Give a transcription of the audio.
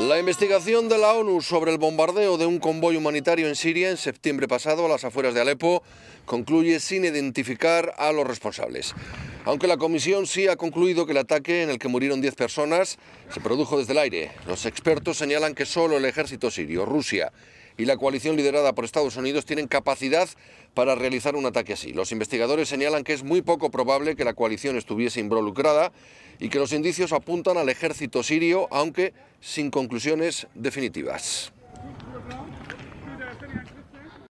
La investigación de la ONU sobre el bombardeo de un convoy humanitario en Siria en septiembre pasado a las afueras de Alepo concluye sin identificar a los responsables. Aunque la comisión sí ha concluido que el ataque en el que murieron 10 personas se produjo desde el aire, los expertos señalan que solo el ejército sirio, Rusia y la coalición liderada por Estados Unidos tienen capacidad para realizar un ataque así. Los investigadores señalan que es muy poco probable que la coalición estuviese involucrada y que los indicios apuntan al ejército sirio, aunque sin conclusiones definitivas.